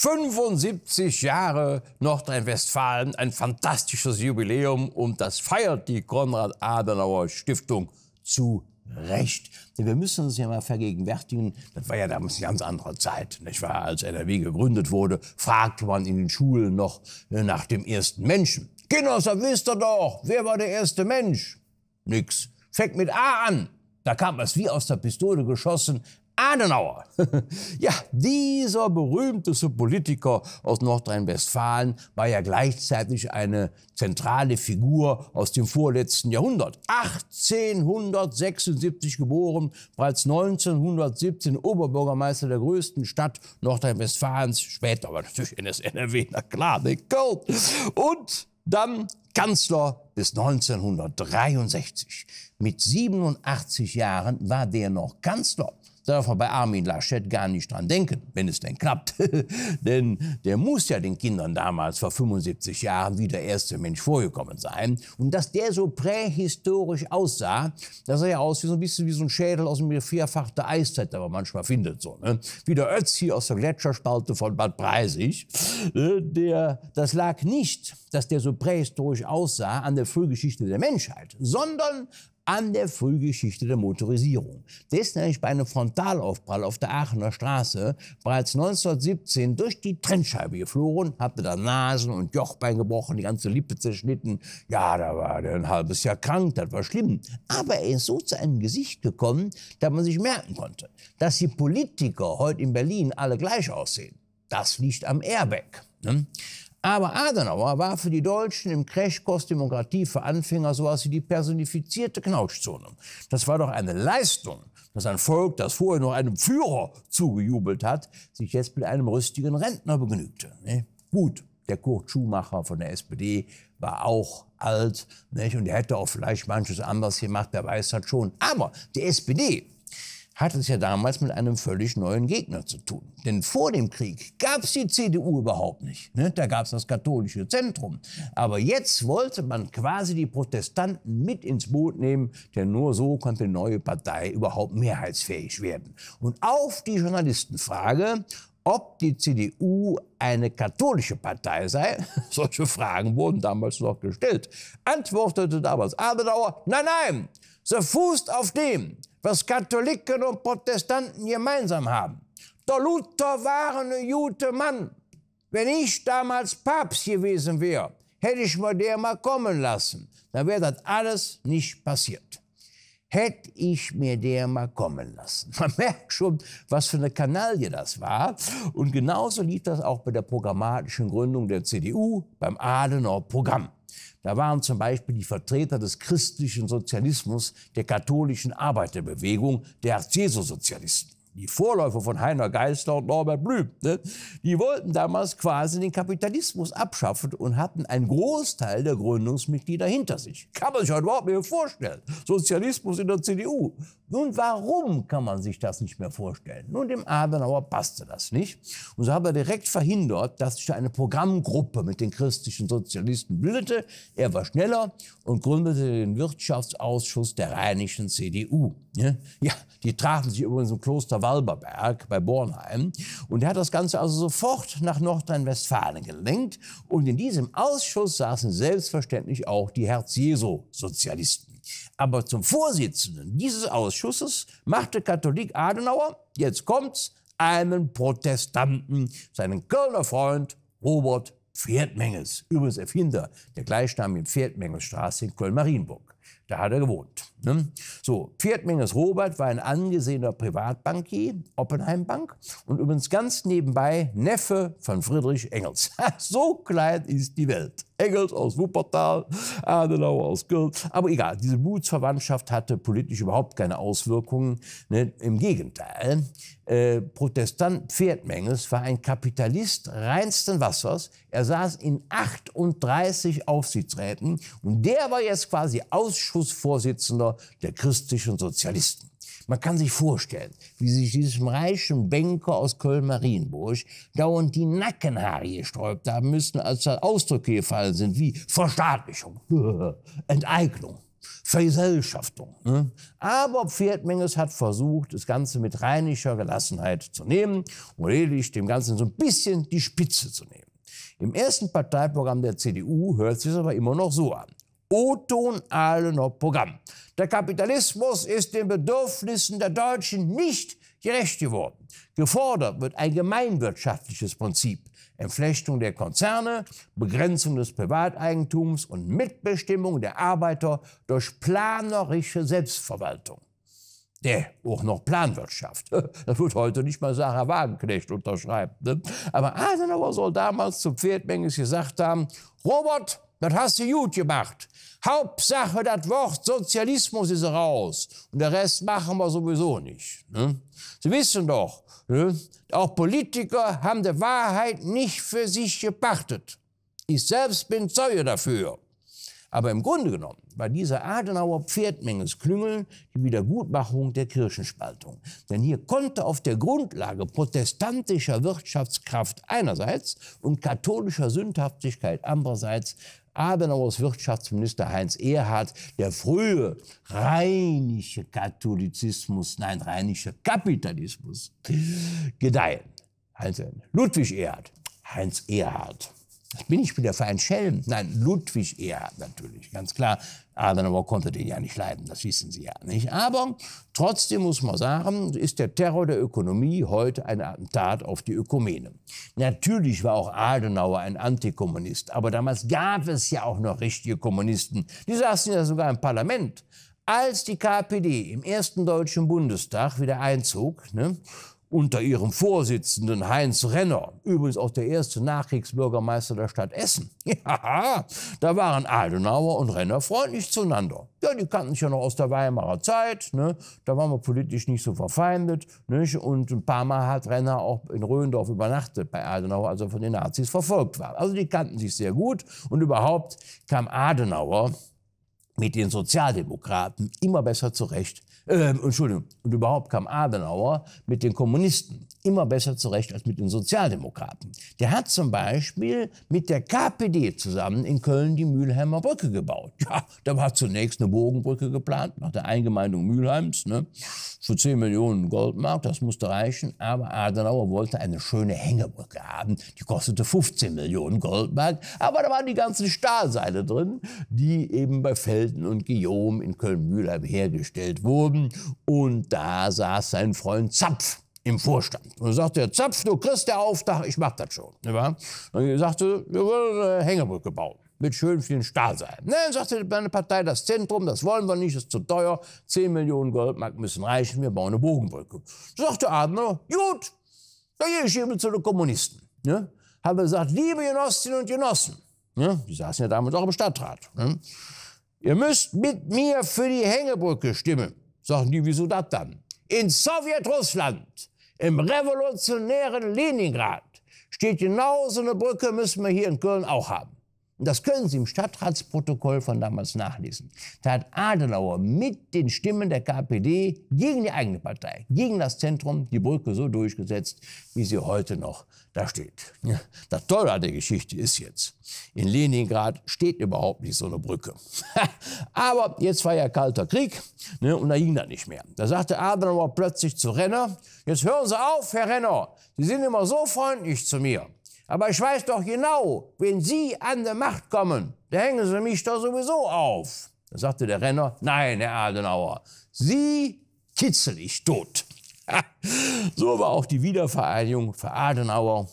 75 Jahre Nordrhein-Westfalen, ein fantastisches Jubiläum und das feiert die Konrad-Adenauer-Stiftung zu Recht. Denn wir müssen uns ja mal vergegenwärtigen, das war ja damals eine ganz andere Zeit, nicht wahr? Als NRW gegründet wurde, fragte man in den Schulen noch äh, nach dem ersten Menschen. Kinder, da wisst ihr doch, wer war der erste Mensch? Nix. Fängt mit A an. Da kam es wie aus der Pistole geschossen. Adenauer. ja, dieser berühmteste Politiker aus Nordrhein-Westfalen war ja gleichzeitig eine zentrale Figur aus dem vorletzten Jahrhundert. 1876 geboren, bereits 1917 Oberbürgermeister der größten Stadt Nordrhein-Westfalens, später aber natürlich NSNRW, na klar, Nick Cold. Und dann Kanzler bis 1963. Mit 87 Jahren war der noch Kanzler darf man bei Armin Laschet gar nicht dran denken, wenn es denn klappt. denn der muss ja den Kindern damals vor 75 Jahren wie der erste Mensch vorgekommen sein. Und dass der so prähistorisch aussah, das sah ja aus wie so ein bisschen wie so ein Schädel aus dem Vierfach der Eiszeit, der man manchmal findet. So, ne? Wie der Ötzi aus der Gletscherspalte von Bad Breisig. Äh, der, das lag nicht, dass der so prähistorisch aussah an der Frühgeschichte der Menschheit, sondern an der Frühgeschichte der Motorisierung. Des nämlich bei einem Frontalaufprall auf der Aachener Straße bereits 1917 durch die Trennscheibe geflogen, hatte da Nasen und Jochbein gebrochen, die ganze Lippe zerschnitten. Ja, da war der ein halbes Jahr krank, das war schlimm. Aber er ist so zu einem Gesicht gekommen, dass man sich merken konnte, dass die Politiker heute in Berlin alle gleich aussehen. Das liegt am Airbag. Ne? Aber Adenauer war für die Deutschen im Crashkurs Demokratie für Anfänger sowas wie die personifizierte Knautschzone. Das war doch eine Leistung, dass ein Volk, das vorher noch einem Führer zugejubelt hat, sich jetzt mit einem rüstigen Rentner begnügte. Ne? Gut, der Kurt Schumacher von der SPD war auch alt nicht? und er hätte auch vielleicht manches anders gemacht, der weiß das schon. Aber die SPD hat es ja damals mit einem völlig neuen Gegner zu tun. Denn vor dem Krieg gab es die CDU überhaupt nicht. Ne? Da gab es das katholische Zentrum. Aber jetzt wollte man quasi die Protestanten mit ins Boot nehmen, denn nur so konnte die neue Partei überhaupt mehrheitsfähig werden. Und auf die Journalistenfrage, ob die CDU eine katholische Partei sei, solche Fragen wurden damals noch gestellt, antwortete damals Adenauer, nein, nein, so fußt auf dem, was Katholiken und Protestanten gemeinsam haben. Der Luther war ein guter Mann. Wenn ich damals Papst gewesen wäre, hätte ich mir der mal kommen lassen. Dann wäre das alles nicht passiert. Hätte ich mir der mal kommen lassen. Man merkt schon, was für eine Kanaille das war. Und genauso lief das auch bei der programmatischen Gründung der CDU beim Adenauer Programm. Da waren zum Beispiel die Vertreter des christlichen Sozialismus, der katholischen Arbeiterbewegung, der herz Die Vorläufer von Heiner Geißler und Norbert Blüm, ne? die wollten damals quasi den Kapitalismus abschaffen und hatten einen Großteil der Gründungsmitglieder hinter sich. Kann man sich heute überhaupt nicht vorstellen. Sozialismus in der CDU. Nun, warum kann man sich das nicht mehr vorstellen? Nun, dem Adenauer passte das nicht. Und so habe er direkt verhindert, dass sich da eine Programmgruppe mit den christlichen Sozialisten bildete. Er war schneller und gründete den Wirtschaftsausschuss der rheinischen CDU. Ja, die trafen sich übrigens im Kloster Walberberg bei Bornheim. Und er hat das Ganze also sofort nach Nordrhein-Westfalen gelenkt. Und in diesem Ausschuss saßen selbstverständlich auch die Herz-Jesu-Sozialisten. Aber zum Vorsitzenden dieses Ausschusses machte Katholik Adenauer, jetzt kommt's, einen Protestanten, seinen Kölner Freund Robert Pferdmenges. Übrigens Erfinder der gleichnamigen Pferdmengesstraße in Köln-Marienburg. Da hat er gewohnt. Ne? So, Pferdmenges Robert war ein angesehener Privatbankier, Oppenheimbank, und übrigens ganz nebenbei Neffe von Friedrich Engels. so klein ist die Welt. Engels aus Wuppertal, Adenauer aus Köln. Aber egal, diese Blutsverwandtschaft hatte politisch überhaupt keine Auswirkungen. Ne? Im Gegenteil, äh, Protestant Pferdmenges war ein Kapitalist reinsten Wassers. Er saß in 38 Aufsichtsräten und der war jetzt quasi Ausschussvorsitzender der christlichen Sozialisten. Man kann sich vorstellen, wie sich diesem reichen Banker aus Köln-Marienburg dauernd die Nackenhaare gesträubt haben müssen, als da Ausdrücke gefallen sind wie Verstaatlichung, Enteignung. Vergesellschaftung. Ne? Aber Pferdmenges hat versucht, das Ganze mit rheinischer Gelassenheit zu nehmen und lediglich dem Ganzen so ein bisschen die Spitze zu nehmen. Im ersten Parteiprogramm der CDU hört sich es aber immer noch so an. Oton Ahlener Programm. Der Kapitalismus ist den Bedürfnissen der Deutschen nicht gerecht geworden. Gefordert wird ein gemeinwirtschaftliches Prinzip, Entflechtung der Konzerne, Begrenzung des Privateigentums und Mitbestimmung der Arbeiter durch planerische Selbstverwaltung. Der, äh, auch noch Planwirtschaft. Das wird heute nicht mal Sarah Wagenknecht unterschreiben. Ne? Aber Adenauer soll damals zu Pferdmenges gesagt haben, Robert, das hast du gut gemacht. Hauptsache, das Wort Sozialismus ist raus. Und der Rest machen wir sowieso nicht. Ne? Sie wissen doch, ne? auch Politiker haben der Wahrheit nicht für sich gepachtet. Ich selbst bin Zeuge dafür. Aber im Grunde genommen war diese Adenauer Pferdmenges Klüngeln die Wiedergutmachung der Kirchenspaltung. Denn hier konnte auf der Grundlage protestantischer Wirtschaftskraft einerseits und katholischer Sündhaftigkeit andererseits Adenauers Wirtschaftsminister Heinz Erhard, der frühe rheinische Katholizismus, nein, rheinische Kapitalismus, gedeihen. Heinz, also Ludwig Erhard, Heinz Erhard ich bin ich wieder für ein Schelm. Nein, Ludwig Erhard natürlich, ganz klar. Adenauer konnte den ja nicht leiden, das wissen Sie ja nicht. Aber trotzdem muss man sagen, ist der Terror der Ökonomie heute ein Attentat auf die Ökumene. Natürlich war auch Adenauer ein Antikommunist, aber damals gab es ja auch noch richtige Kommunisten. Die saßen ja sogar im Parlament. Als die KPD im ersten deutschen Bundestag wieder einzog, ne, unter ihrem Vorsitzenden Heinz Renner, übrigens auch der erste Nachkriegsbürgermeister der Stadt Essen. Ja, da waren Adenauer und Renner freundlich zueinander. Ja, die kannten sich ja noch aus der Weimarer Zeit, ne? da waren wir politisch nicht so verfeindet. Nicht? Und ein paar Mal hat Renner auch in Röndorf übernachtet bei Adenauer, als er von den Nazis verfolgt war. Also die kannten sich sehr gut und überhaupt kam Adenauer mit den Sozialdemokraten immer besser zurecht äh, Entschuldigung, und überhaupt kam Adenauer mit den Kommunisten immer besser zurecht als mit den Sozialdemokraten. Der hat zum Beispiel mit der KPD zusammen in Köln die Mülheimer Brücke gebaut. Ja, da war zunächst eine Bogenbrücke geplant, nach der Eingemeindung Mülheims, ne, für 10 Millionen Goldmark, das musste reichen, aber Adenauer wollte eine schöne Hängebrücke haben, die kostete 15 Millionen Goldmark, aber da waren die ganzen Stahlseile drin, die eben bei Felden und Guillaume in Köln-Mülheim hergestellt wurden haben und da saß sein Freund Zapf im Vorstand. Und sagte, Zapf, du kriegst der Auftrag, ich mach das schon. Nicht Und er sagte, wir wollen eine Hängebrücke bauen. Mit schön vielen Stahlseilen. Nein, sagte meine Partei, das Zentrum, das wollen wir nicht, ist zu teuer. 10 Millionen Goldmark müssen reichen, wir bauen eine Bogenbrücke. Sagte Adner, gut, dann gehe ich eben zu den Kommunisten. Ja? Ne? Habe gesagt, liebe Genossinnen und Genossen, ja? Ne? die saßen ja damals auch im Stadtrat, ne? ihr müsst mit mir für die Hängebrücke stimmen. Sagen die, wieso das dann? In Sowjetrussland, im revolutionären Leningrad, steht genauso eine Brücke, müssen wir hier in Köln auch haben. Und das können Sie im Stadtratsprotokoll von damals nachlesen. Da hat Adenauer mit den Stimmen der KPD gegen die eigene Partei, gegen das Zentrum, die Brücke so durchgesetzt, wie sie heute noch da steht. Ja, das Tolle an der Geschichte ist jetzt, in Leningrad steht überhaupt nicht so eine Brücke. Aber jetzt war ja Kalter Krieg ne, und da ging das nicht mehr. Da sagte Adenauer plötzlich zu Renner, jetzt hören Sie auf, Herr Renner, Sie sind immer so freundlich zu mir. Aber ich weiß doch genau, wenn Sie an der Macht kommen, da hängen Sie mich doch sowieso auf. Da sagte der Renner, nein, Herr Adenauer, Sie kitzel ich tot. so war auch die Wiedervereinigung für Adenauer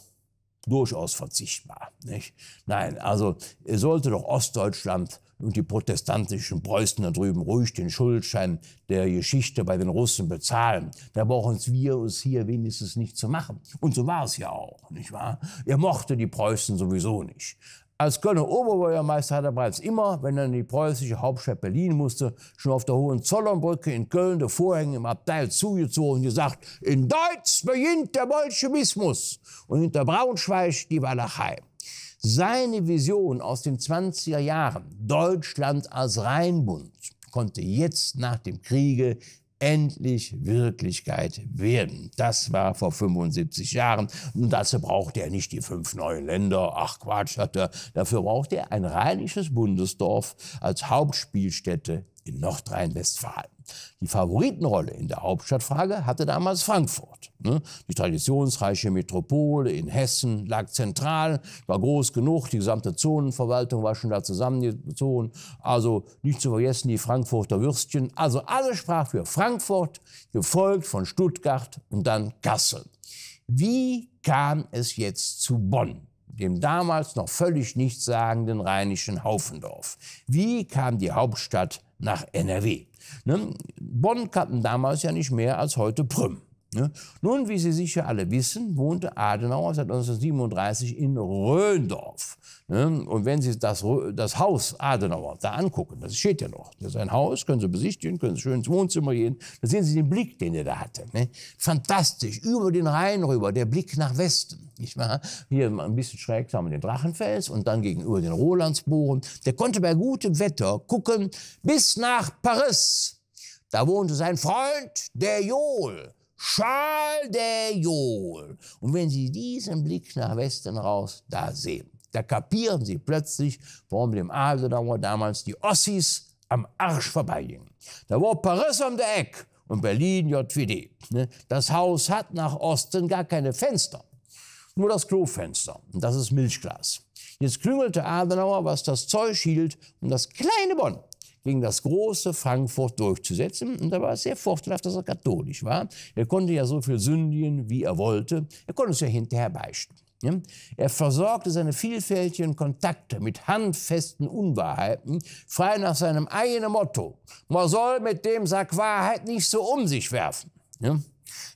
durchaus verzichtbar. Nicht? Nein, also sollte doch Ostdeutschland und die protestantischen Preußen da drüben ruhig den Schuldschein der Geschichte bei den Russen bezahlen. Da brauchen wir uns hier wenigstens nicht zu machen. Und so war es ja auch, nicht wahr? Er mochte die Preußen sowieso nicht. Als Kölner Oberbürgermeister hat er bereits immer, wenn er in die preußische Hauptstadt Berlin musste, schon auf der Hohenzollernbrücke in Köln die Vorhänge im Abteil zugezogen und gesagt, in Deutsch beginnt der Bolschewismus und hinter Braunschweig die Walachei. Seine Vision aus den 20er Jahren, Deutschland als Rheinbund, konnte jetzt nach dem Kriege endlich Wirklichkeit werden. Das war vor 75 Jahren und dazu brauchte er nicht die fünf neuen Länder. Ach Quatsch, hat er. Dafür brauchte er ein rheinisches Bundesdorf als Hauptspielstätte in Nordrhein-Westfalen. Die Favoritenrolle in der Hauptstadtfrage hatte damals Frankfurt. Ne? Die traditionsreiche Metropole in Hessen lag zentral, war groß genug, die gesamte Zonenverwaltung war schon da zusammengezogen. Also nicht zu vergessen die Frankfurter Würstchen. Also alles sprach für Frankfurt, gefolgt von Stuttgart und dann Kassel. Wie kam es jetzt zu Bonn? dem damals noch völlig nichtssagenden rheinischen Haufendorf. Wie kam die Hauptstadt nach NRW? Ne? Bonn kannten damals ja nicht mehr als heute Prüm. Ne? Nun, wie Sie sicher alle wissen, wohnte Adenauer seit 1937 in Röndorf. Ne? Und wenn Sie das, das Haus Adenauer da angucken, das steht ja noch, das ne? ist ein Haus, können Sie besichtigen, können Sie schön ins Wohnzimmer gehen, da sehen Sie den Blick, den er da hatte. Fantastisch, über den Rhein rüber, der Blick nach Westen. Nicht wahr? Hier ein bisschen schräg haben wir den Drachenfels und dann gegenüber den Rolandsbohren. Der konnte bei gutem Wetter gucken bis nach Paris. Da wohnte sein Freund, der Johl. Charles de Gaulle. Und wenn Sie diesen Blick nach Westen raus da sehen, da kapieren Sie plötzlich, warum dem Adenauer damals die Ossis am Arsch vorbeigingen. Da war Paris um der Eck und Berlin JVD. Ne? Das Haus hat nach Osten gar keine Fenster, nur das Klofenster. Und das ist Milchglas. Jetzt klüngelte Adenauer, was das Zeug hielt, um das kleine Bonn gegen das große Frankfurt durchzusetzen. Und da war es sehr vorteilhaft, dass er katholisch war. Er konnte ja so viel sündigen, wie er wollte. Er konnte es ja hinterher beichten. Er versorgte seine vielfältigen Kontakte mit handfesten Unwahrheiten, frei nach seinem eigenen Motto. Man soll mit dem Sack Wahrheit nicht so um sich werfen.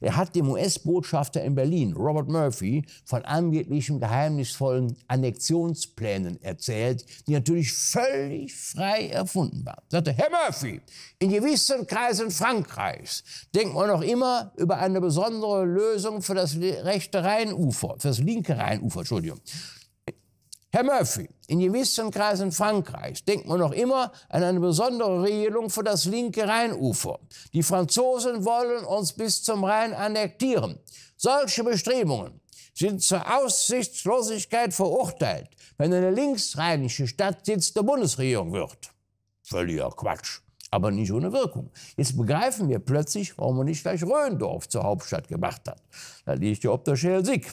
Er hat dem US-Botschafter in Berlin, Robert Murphy, von angeblichen geheimnisvollen Annexionsplänen erzählt, die natürlich völlig frei erfunden waren. Er sagte, Herr Murphy, in gewissen Kreisen Frankreichs denkt man noch immer über eine besondere Lösung für das rechte Rheinufer, für das linke Rheinufer, Entschuldigung. Herr Murphy, in gewissen Kreisen Frankreichs denkt man noch immer an eine besondere Regelung für das linke Rheinufer. Die Franzosen wollen uns bis zum Rhein annektieren. Solche Bestrebungen sind zur Aussichtslosigkeit verurteilt, wenn eine linksrheinische Stadt Sitz der Bundesregierung wird. Völliger Quatsch, aber nicht ohne Wirkung. Jetzt begreifen wir plötzlich, warum man nicht gleich Röndorf zur Hauptstadt gemacht hat. Da liegt ja ob der Schelsig.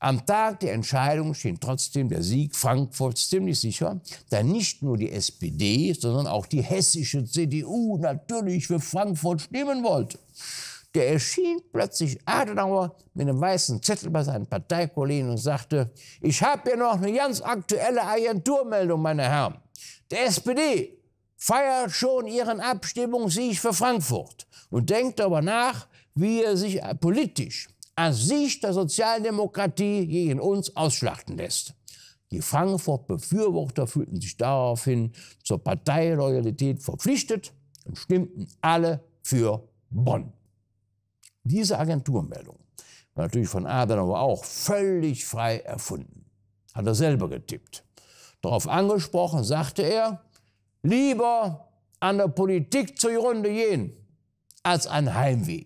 Am Tag der Entscheidung schien trotzdem der Sieg Frankfurts ziemlich sicher, da nicht nur die SPD, sondern auch die hessische CDU natürlich für Frankfurt stimmen wollte. Der erschien plötzlich Adenauer mit einem weißen Zettel bei seinen Parteikollegen und sagte, ich habe hier noch eine ganz aktuelle Agenturmeldung, meine Herren. Der SPD feiert schon ihren Abstimmungssieg für Frankfurt und denkt darüber nach, wie er sich politisch als sich der Sozialdemokratie gegen uns ausschlachten lässt. Die Frankfurt-Befürworter fühlten sich daraufhin zur Parteiloyalität verpflichtet und stimmten alle für Bonn. Diese Agenturmeldung war natürlich von Adenauer auch völlig frei erfunden. Hat er selber getippt. Darauf angesprochen sagte er, lieber an der Politik zur Runde gehen als an Heimweh.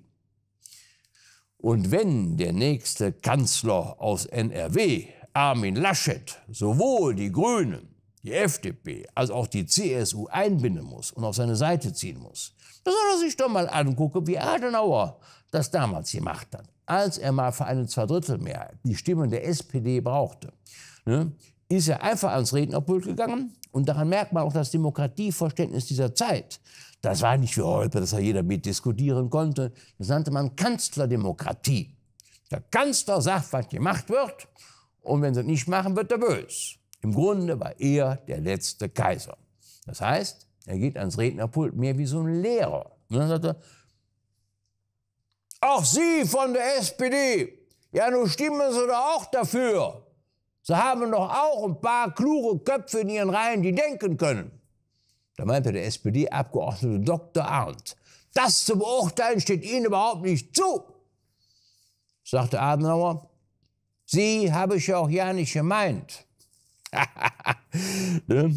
Und wenn der nächste Kanzler aus NRW, Armin Laschet, sowohl die Grünen, die FDP als auch die CSU einbinden muss und auf seine Seite ziehen muss, dann soll er sich doch mal angucken, wie Adenauer das damals gemacht hat, als er mal für eine Zweidrittelmehrheit die Stimmen der SPD brauchte. Ne? ist er einfach ans Rednerpult gegangen. Und daran merkt man auch das Demokratieverständnis dieser Zeit. Das war nicht wie heute, dass da jeder mitdiskutieren konnte. Das nannte man Kanzlerdemokratie. Der Kanzler sagt, was gemacht wird, und wenn sie es nicht machen, wird er böse. Im Grunde war er der letzte Kaiser. Das heißt, er geht ans Rednerpult mehr wie so ein Lehrer. Und dann sagt er, auch Sie von der SPD, ja, nun stimmen Sie doch auch dafür. Sie haben doch auch ein paar kluge Köpfe in Ihren Reihen, die denken können. Da meinte der SPD-Abgeordnete Dr. Arndt, das zu beurteilen steht Ihnen überhaupt nicht zu, sagte Adenauer. Sie habe ich auch ja nicht gemeint. ne?